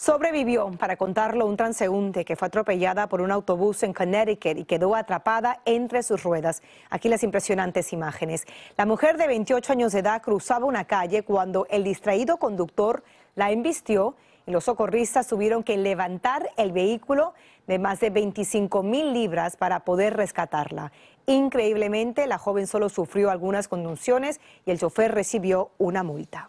Sobrevivió, para contarlo, un transeúnte que fue atropellada por un autobús en Connecticut y quedó atrapada entre sus ruedas. Aquí las impresionantes imágenes. La mujer de 28 años de edad cruzaba una calle cuando el distraído conductor la embistió y los socorristas tuvieron que levantar el vehículo de más de 25 mil libras para poder rescatarla. Increíblemente, la joven solo sufrió algunas conducciones y el chofer recibió una multa.